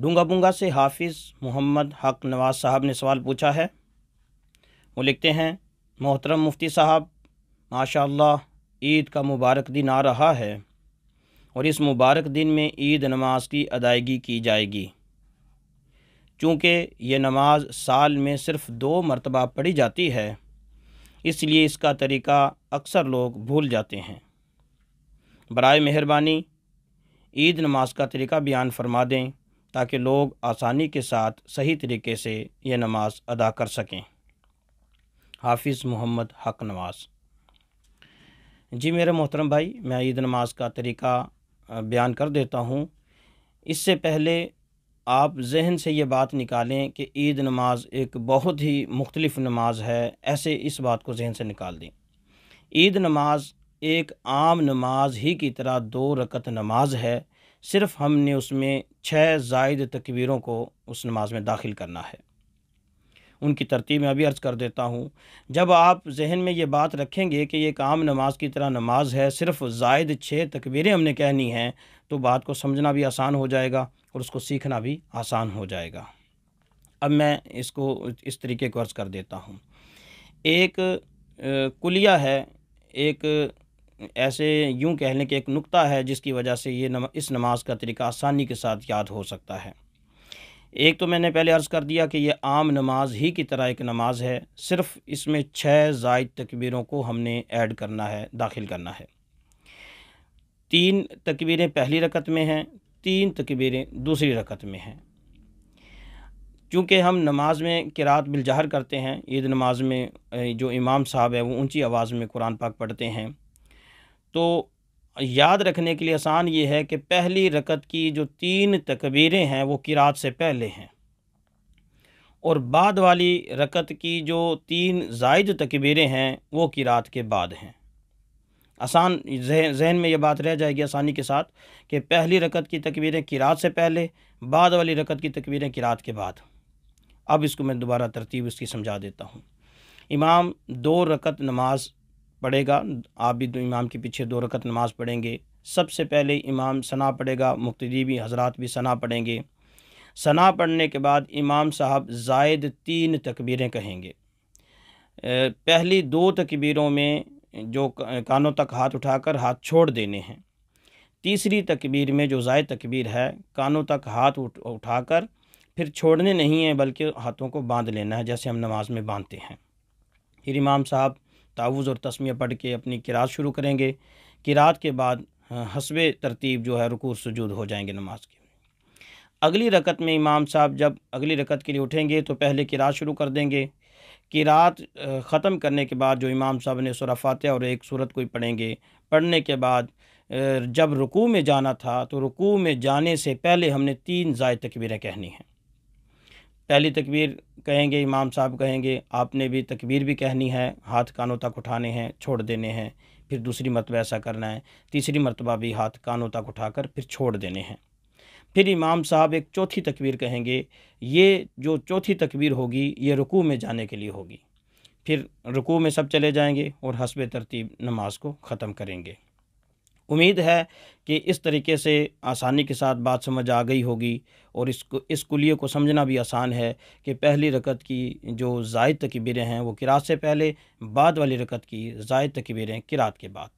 डूंगाबुंगा से हाफिज़ मोहम्मद हक नवाज साहब ने सवाल पूछा है वो लिखते हैं मोहतरम मुफ्ती साहब माशा ईद का मुबारक दिन आ रहा है और इस मुबारक दिन में ईद नमाज की अदायगी की जाएगी चूँकि ये नमाज साल में सिर्फ़ दो मरतबा पढ़ी जाती है इसलिए इसका तरीका अक्सर लोग भूल जाते हैं बरए मेहरबानी ईद नमाज का तरीका बयान फरमा दें ताकि लोग आसानी के साथ सही तरीके से ये नमाज अदा कर सकें हाफिज़ मोहम्मद हक नवाज़ जी मेरे मोहतरम भाई मैं ईद नमाज का तरीका बयान कर देता हूँ इससे पहले आप जहन से ये बात निकालें कि ईद नमाज एक बहुत ही मुख्तलिफ नमाज है ऐसे इस बात को जहन से निकाल दें ईद नमाज एक आम नमाज ही की तरह दो रकत नमाज है सिर्फ हमने उसमें छः जायद तकबीरों को उस नमाज में दाखिल करना है उनकी तरतीब में अभी अर्ज़ कर देता हूँ जब आप जहन में ये बात रखेंगे कि ये एक आम नमाज की तरह नमाज है सिर्फ जायद छः तकबीरें हमने कहनी हैं तो बात को समझना भी आसान हो जाएगा और उसको सीखना भी आसान हो जाएगा अब मैं इसको इस तरीके को अर्ज़ कर देता हूँ एक कुलिया है एक ऐसे यूं कहने के एक नुक्ता है जिसकी वजह से ये नमा, इस नमाज का तरीका आसानी के साथ याद हो सकता है एक तो मैंने पहले अर्ज़ कर दिया कि यह आम नमाज ही की तरह एक नमाज है सिर्फ इसमें छः जायद तकबीरों को हमने ऐड करना है दाखिल करना है तीन तकबीरें पहली रकत में हैं तीन तकबीरें दूसरी रकत में हैं चूँकि हम नमाज में किरात बिलजहर करते हैं ईद नमाज में जो इमाम साहब है वो ऊंची आवाज़ में कुरान पाक पढ़ते हैं तो याद रखने के लिए आसान ये है कि पहली रकत की जो तीन तकबीरें हैं वो किरात से पहले हैं और बाद वाली रकत की जो तीन जायद तकबीरें हैं वो किरात के बाद हैं आसान जहन में ये बात रह जाएगी आसानी के साथ कि पहली रकत की तकबीरें किरात से पहले बाद वाली रकत की तकबीरें किरात के बाद अब इसको मैं दोबारा तरतीब इसकी समझा देता हूँ इमाम दो रकत नमाज पढ़ेगा आप भी दो इमाम के पीछे दो रकत नमाज़ पढ़ेंगे सबसे पहले इमाम सना पढ़ेगा मुख्तदी भी हजरात भी सना पढ़ेंगे सना पढ़ने के बाद इमाम साहब जायद तीन तकबीरें कहेंगे पहली दो तकबीरों में जो कानों तक हाथ उठाकर हाथ छोड़ देने हैं तीसरी तकबीर में जो जायद तकबीर है कानों तक हाथ उठाकर फिर छोड़ने नहीं हैं बल्कि हाथों को बांध लेना है जैसे हम नमाज में बांधते हैं फिर इमाम साहब तावुज़ और तस्मिया पढ़ के अपनी किरात शुरू करेंगे किरात के बाद हाँ, हसब तरतीब जो है रुकू सजूद हो जाएंगे नमाज के अगली रकत में इमाम साहब जब अगली रकत के लिए उठेंगे तो पहले किरात शुरू कर देंगे किरात ख़त्म करने के बाद जो इमाम साहब ने सुरा फातह और एक सूरत कोई पढ़ेंगे पढ़ने के बाद जब रुकू में जाना था तो रुकू में जाने से पहले हमने तीन जायद तकबीरें कहनी हैं पहली तकबीर कहेंगे इमाम साहब कहेंगे आपने भी तकबीर भी कहनी है हाथ कानों तक उठाने हैं छोड़ देने हैं फिर दूसरी मरतबा ऐसा करना है तीसरी मरतबा भी हाथ कानों तक उठाकर फिर छोड़ देने हैं फिर इमाम साहब एक चौथी तकबीर कहेंगे ये जो चौथी तकबीर होगी ये रुकू में जाने के लिए होगी फिर रुकू में सब चले जाएंगे और हसब तरतीब नमाज को ख़त्म करेंगे उम्मीद है कि इस तरीके से आसानी के साथ बात समझ आ गई होगी और इसको इस कुलिये को समझना भी आसान है कि पहली रकत की जो जायद तकबीरें हैं वो किरात से पहले बाद वाली रकत की जायद तकबीरें किरात के बाद